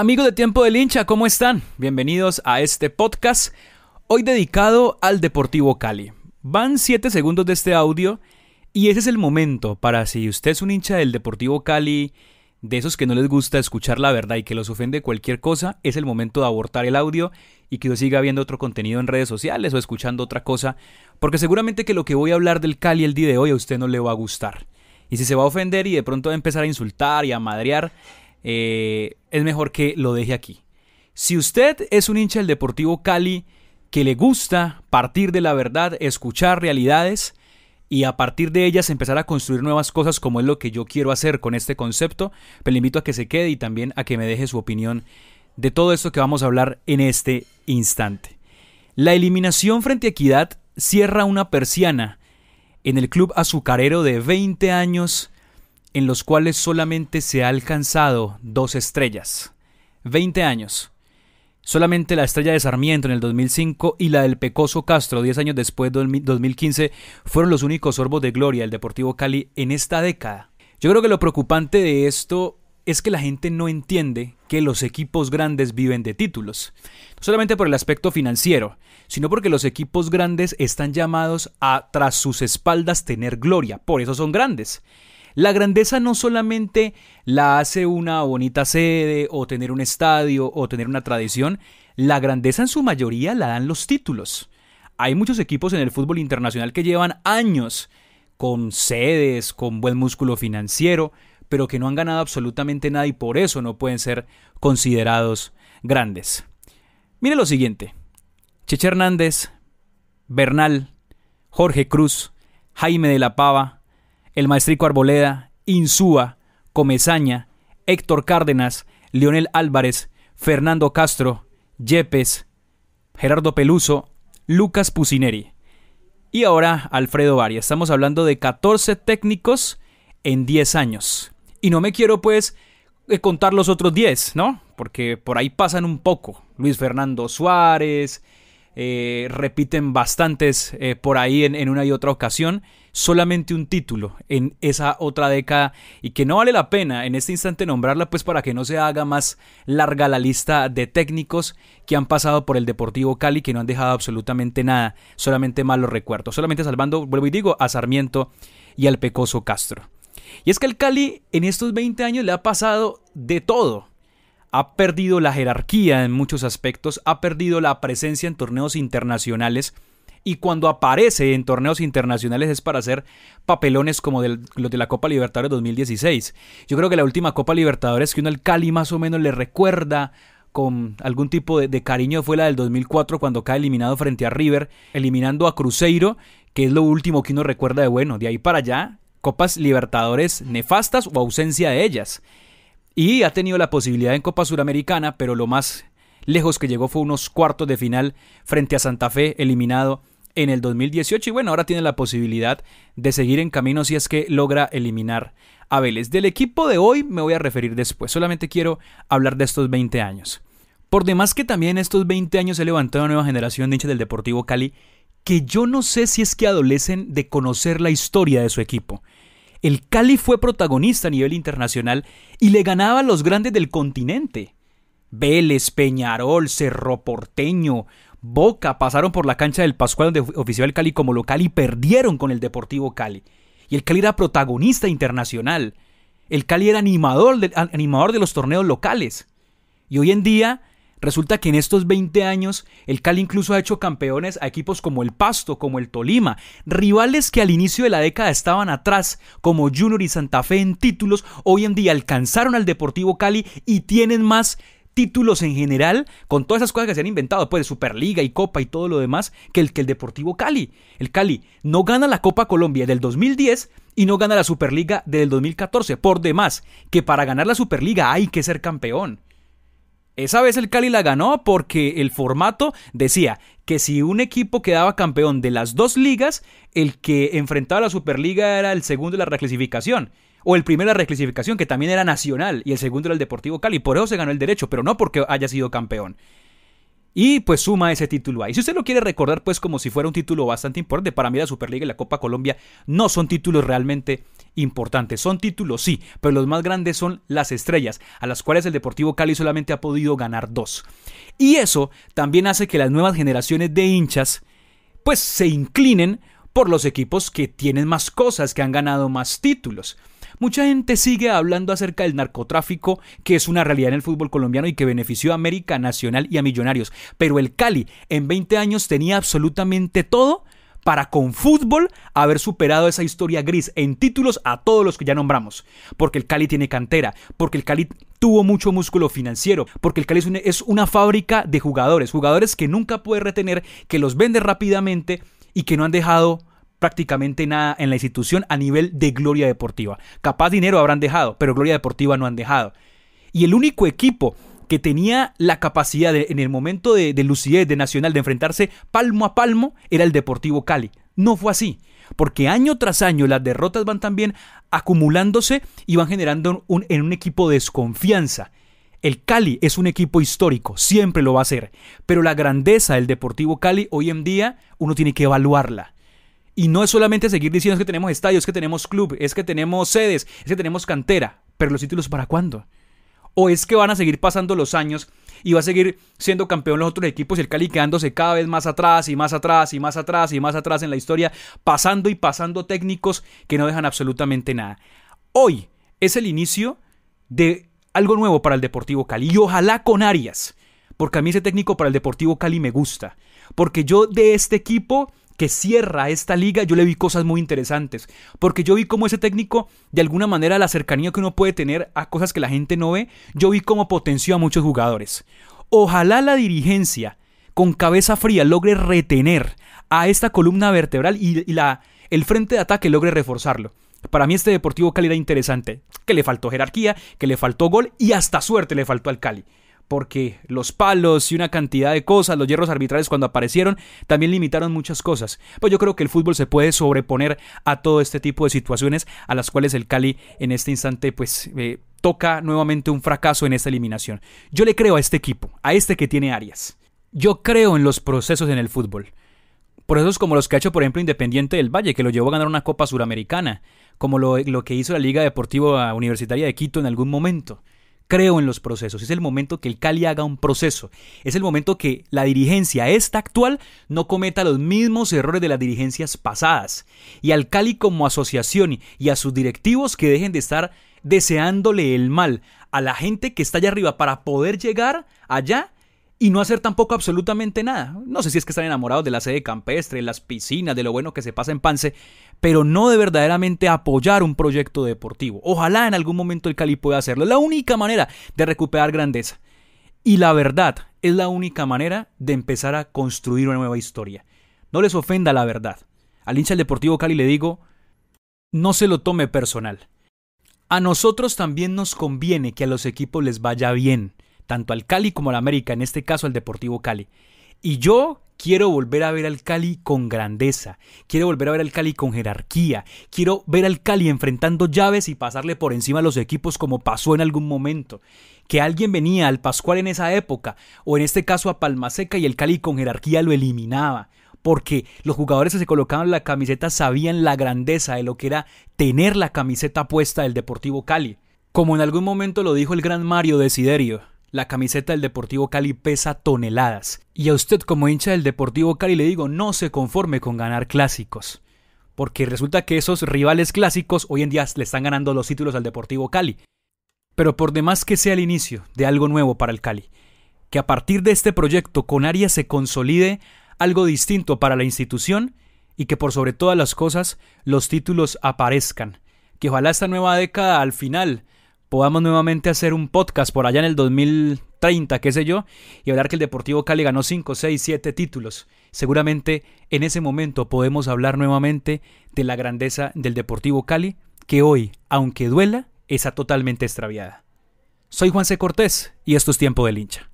Amigos de Tiempo del Hincha, ¿cómo están? Bienvenidos a este podcast, hoy dedicado al Deportivo Cali. Van 7 segundos de este audio y ese es el momento para si usted es un hincha del Deportivo Cali, de esos que no les gusta escuchar la verdad y que los ofende cualquier cosa, es el momento de abortar el audio y que yo siga viendo otro contenido en redes sociales o escuchando otra cosa, porque seguramente que lo que voy a hablar del Cali el día de hoy a usted no le va a gustar. Y si se va a ofender y de pronto va a empezar a insultar y a madrear, eh, es mejor que lo deje aquí. Si usted es un hincha del Deportivo Cali que le gusta partir de la verdad, escuchar realidades y a partir de ellas empezar a construir nuevas cosas como es lo que yo quiero hacer con este concepto, pues le invito a que se quede y también a que me deje su opinión de todo esto que vamos a hablar en este instante. La eliminación frente a Equidad cierra una persiana en el club azucarero de 20 años en los cuales solamente se ha alcanzado dos estrellas. 20 años. Solamente la estrella de Sarmiento en el 2005 y la del Pecoso Castro 10 años después, 2015, fueron los únicos sorbos de gloria del Deportivo Cali en esta década. Yo creo que lo preocupante de esto es que la gente no entiende que los equipos grandes viven de títulos. No solamente por el aspecto financiero, sino porque los equipos grandes están llamados a tras sus espaldas tener gloria. Por eso son grandes. La grandeza no solamente la hace una bonita sede o tener un estadio o tener una tradición, la grandeza en su mayoría la dan los títulos. Hay muchos equipos en el fútbol internacional que llevan años con sedes, con buen músculo financiero, pero que no han ganado absolutamente nada y por eso no pueden ser considerados grandes. Mire lo siguiente. Cheche Hernández, Bernal, Jorge Cruz, Jaime de la Pava, el maestrico Arboleda, Insúa, Comezaña, Héctor Cárdenas, Leonel Álvarez, Fernando Castro, Yepes, Gerardo Peluso, Lucas Pusineri. Y ahora Alfredo Varia. Estamos hablando de 14 técnicos en 10 años. Y no me quiero pues eh, contar los otros 10, ¿no? Porque por ahí pasan un poco. Luis Fernando Suárez, eh, repiten bastantes eh, por ahí en, en, una y otra ocasión, solamente un título en esa otra década y que no vale la pena en este instante nombrarla pues para que no se haga más larga la lista de técnicos que han pasado por el Deportivo Cali que no han dejado absolutamente nada, solamente malos recuerdos, solamente salvando, vuelvo y digo, a Sarmiento y al Pecoso Castro. Y es que el Cali en estos 20 años le ha pasado de todo ha perdido la jerarquía en muchos aspectos, ha perdido la presencia en torneos internacionales y cuando aparece en torneos internacionales es para hacer papelones como los de la Copa Libertadores 2016. Yo creo que la última Copa Libertadores que uno al Cali más o menos le recuerda con algún tipo de, de, cariño fue la del 2004 cuando cae eliminado frente a River, eliminando a Cruzeiro, que es lo último que uno recuerda de bueno. De ahí para allá, Copas Libertadores nefastas o ausencia de ellas y ha tenido la posibilidad en Copa Suramericana, pero lo más lejos que llegó fue unos cuartos de final frente a Santa Fe, eliminado en el 2018 y bueno, ahora tiene la posibilidad de seguir en camino si es que logra eliminar a Vélez. Del equipo de hoy me voy a referir después, solamente quiero hablar de estos 20 años. Por demás que también estos 20 años se levantó una nueva generación de hinchas del Deportivo Cali que yo no sé si es que adolecen de conocer la historia de su equipo el Cali fue protagonista a nivel internacional y le ganaba a los grandes del continente. Vélez, Peñarol, Cerro Porteño, Boca pasaron por la cancha del Pascual donde oficiaba el Cali como local y perdieron con el Deportivo Cali. Y el Cali era protagonista internacional. El Cali era animador animador de los torneos locales. Y hoy en día Resulta que en estos 20 años el Cali incluso ha hecho campeones a equipos como el Pasto, como el Tolima, rivales que al inicio de la década estaban atrás, como Junior y Santa Fe en títulos, hoy en día alcanzaron al Deportivo Cali y tienen más títulos en general, con todas esas cosas que se han inventado, pues de Superliga y Copa y todo lo demás, que el, que el Deportivo Cali. El Cali no gana la Copa Colombia del 2010 y no gana la Superliga del 2014, por demás, que para ganar la Superliga hay que ser campeón. Esa vez el Cali la ganó porque el formato decía que si un equipo quedaba campeón de las dos ligas, el que enfrentaba a la Superliga era el segundo de la reclasificación. O el primero de la reclasificación, que también era nacional, y el segundo era el Deportivo Cali. Por eso se ganó el derecho, pero no porque haya sido campeón. Y pues suma ese título ahí. Si usted lo quiere recordar, pues como si fuera un título bastante importante, para mí la Superliga y la Copa Colombia no son títulos realmente importantes. Son títulos, sí, pero los más grandes son las estrellas, a las cuales el Deportivo Cali solamente ha podido ganar dos. Y eso también hace que las nuevas generaciones de hinchas, pues se inclinen por los equipos que tienen más cosas, que han ganado más títulos. Mucha gente sigue hablando acerca del narcotráfico, que es una realidad en el fútbol colombiano y que benefició a América Nacional y a Millonarios. Pero el Cali en 20 años tenía absolutamente todo para con fútbol haber superado esa historia gris en títulos a todos los que ya nombramos. Porque el Cali tiene cantera, porque el Cali tuvo mucho músculo financiero, porque el Cali es una, es una fábrica de jugadores, jugadores que nunca puede retener, que los vende rápidamente y que no han dejado prácticamente nada en la institución a nivel de gloria deportiva. Capaz dinero habrán dejado, pero gloria deportiva no han dejado. Y el único equipo que tenía la capacidad en el momento de, lucidez de Nacional de enfrentarse palmo a palmo era el Deportivo Cali. No fue así, porque año tras año las derrotas van también acumulándose y van generando en un equipo desconfianza. El Cali es un equipo histórico, siempre lo va a ser, pero la grandeza del Deportivo Cali hoy en día uno tiene que evaluarla y no es solamente seguir diciendo que tenemos estadios, es que tenemos club, es que tenemos sedes, es que tenemos cantera. Pero los títulos para cuándo? ¿O es que van a seguir pasando los años y va a seguir siendo campeón los otros equipos y el Cali quedándose cada vez más atrás y más atrás y más atrás y más atrás en la historia, pasando y pasando técnicos que no dejan absolutamente nada? Hoy es el inicio de algo nuevo para el Deportivo Cali y ojalá con Arias, porque a mí ese técnico para el Deportivo Cali me gusta, porque yo de este equipo que cierra esta liga, yo le vi cosas muy interesantes. Porque yo vi cómo ese técnico, de alguna manera, la cercanía que uno puede tener a cosas que la gente no ve, yo vi cómo potenció a muchos jugadores. Ojalá la dirigencia, con cabeza fría, logre retener a esta columna vertebral y, la, el frente de ataque logre reforzarlo. Para mí este Deportivo Cali era interesante, que le faltó jerarquía, que le faltó gol y hasta suerte le faltó al Cali porque los palos y una cantidad de cosas, los hierros arbitrales cuando aparecieron, también limitaron muchas cosas. Pues yo creo que el fútbol se puede sobreponer a todo este tipo de situaciones a las cuales el Cali en este instante pues eh, toca nuevamente un fracaso en esta eliminación. Yo le creo a este equipo, a este que tiene Arias. Yo creo en los procesos en el fútbol. Procesos como los que ha hecho, por ejemplo, Independiente del Valle, que lo llevó a ganar una Copa Suramericana, como lo, lo que hizo la Liga Deportiva Universitaria de Quito en algún momento creo en los procesos, es el momento que el Cali haga un proceso, es el momento que la dirigencia esta actual no cometa los mismos errores de las dirigencias pasadas, y al Cali como asociación y a sus directivos que dejen de estar deseándole el mal a la gente que está allá arriba para poder llegar allá y no hacer tampoco absolutamente nada. No sé si es que están enamorados de la sede campestre, de las piscinas, de lo bueno que se pasa en Pance, pero no de verdaderamente apoyar un proyecto deportivo. Ojalá en algún momento el Cali pueda hacerlo. Es la única manera de recuperar grandeza. Y la verdad es la única manera de empezar a construir una nueva historia. No les ofenda la verdad. Al hincha del Deportivo Cali le digo, no se lo tome personal. A nosotros también nos conviene que a los equipos les vaya bien tanto al Cali como al América, en este caso al Deportivo Cali. Y yo quiero volver a ver al Cali con grandeza, quiero volver a ver al Cali con jerarquía, quiero ver al Cali enfrentando llaves y pasarle por encima a los equipos como pasó en algún momento. Que alguien venía al Pascual en esa época, o en este caso a Palmaseca y el Cali con jerarquía lo eliminaba porque los jugadores que se colocaban la camiseta sabían la grandeza de lo que era tener la camiseta puesta del Deportivo Cali, como en algún momento lo dijo el gran Mario Desiderio. La camiseta del Deportivo Cali pesa toneladas. Y a usted como hincha del Deportivo Cali le digo, no se conforme con ganar clásicos. Porque resulta que esos rivales clásicos hoy en día le están ganando los títulos al Deportivo Cali. Pero por demás que sea el inicio de algo nuevo para el Cali. Que a partir de este proyecto con Arias se consolide algo distinto para la institución y que por sobre todas las cosas los títulos aparezcan. Que ojalá esta nueva década al final podamos nuevamente hacer un podcast por allá en el 2030, qué sé yo, y hablar que el Deportivo Cali ganó 5, 6, 7 títulos. Seguramente en ese momento podemos hablar nuevamente de la grandeza del Deportivo Cali, que hoy, aunque duela, está totalmente extraviada. Soy Juan C. Cortés y esto es Tiempo del Hincha.